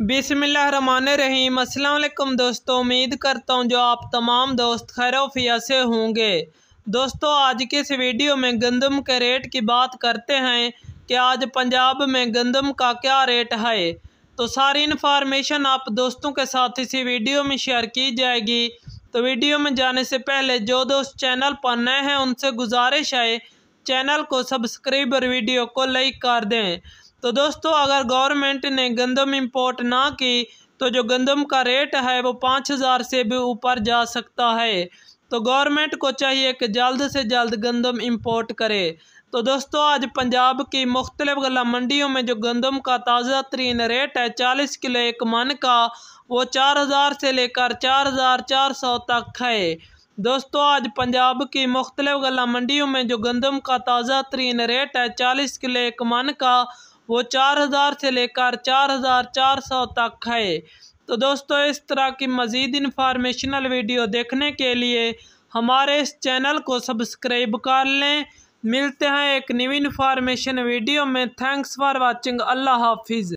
बिसमीम अल्लाम दोस्तों उम्मीद करता हूँ जो आप तमाम दोस्त खैरोफिया से होंगे दोस्तों आज के इस वीडियो में गंदम के रेट की बात करते हैं कि आज पंजाब में गंदम का क्या रेट है तो सारी इन्फॉर्मेशन आप दोस्तों के साथ इसी वीडियो में शेयर की जाएगी तो वीडियो में जाने से पहले जो दोस्त चैनल पर नए हैं उनसे गुजारिश है चैनल को सब्सक्राइब और वीडियो को लाइक कर दें तो दोस्तों अगर गवर्नमेंट ने गंदम इंपोर्ट ना की तो जो गंदम का रेट है वो पाँच हज़ार से भी ऊपर जा सकता है तो गवर्नमेंट को चाहिए कि जल्द से जल्द गंदम इंपोर्ट करे तो दोस्तों आज पंजाब की मुख्तलिफ गला मंडियों में जो गंदम का ताज़ा तरीन रेट है चालीस किलो एक मन का वो चार हज़ार से लेकर चार हज़ार चार सौ तक है दोस्तों आज पंजाब की मुख्तलिफ गला मंडियों में जो गंदम का ताज़ा तरीन रेट है चालीस किलो एक मन का वो चार हज़ार से लेकर चार हज़ार चार सौ तक है तो दोस्तों इस तरह की मज़ीद इन्फॉर्मेशनल वीडियो देखने के लिए हमारे इस चैनल को सब्सक्राइब कर लें मिलते हैं एक न्यू इन्फॉर्मेशन वीडियो में थैंक्स फॉर वॉचिंग अल्लाह हाफिज़